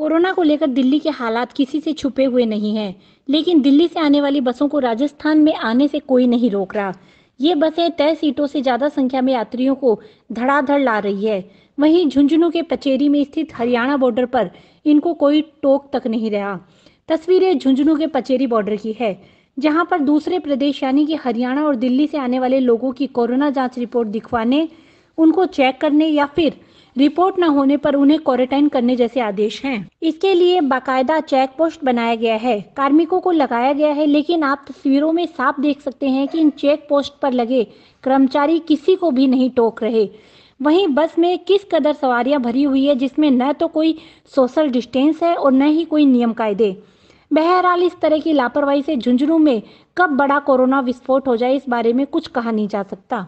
corona को लेकर दिल्ली के हालात किसी से छुपे हुए नहीं हैं लेकिन दिल्ली से आने वाली बसों को राजस्थान में आने से कोई नहीं रोक रहा ये बसें तय सीटों से ज़्यादा संख्या में यात्रियों को धड़ाधड़ ला रही है वहीं झुंझुनू के पचेरी में स्थित हरियाणा बॉर्डर पर इनको कोई टोक तक नहीं रहा तस्वीरें झुंझुनू के पचेरी बॉर्डर की है जहां पर दूसरे प्रदेश यानी कि हरियाणा और दिल्ली से आने वाले लोगों की कोरोना जांच रिपोर्ट दिखवाने उनको चेक करने या फिर रिपोर्ट न होने पर उन्हें क्वारंटाइन करने जैसे आदेश हैं इसके लिए बाकायदा चेक पोस्ट बनाया गया है कार्मिकों को लगाया गया है लेकिन आप तस्वीरों में साफ देख सकते हैं कि इन चेक पोस्ट पर लगे कर्मचारी किसी को भी नहीं टोक रहे वहीं बस में किस कदर सवारियां भरी हुई है जिसमें न तो कोई सोशल डिस्टेंस है और न ही कोई नियम कायदे बहरहाल इस तरह की लापरवाही से झुंझुनू में कब बड़ा कोरोना विस्फोट हो जाए इस बारे में कुछ कहा नहीं जा सकता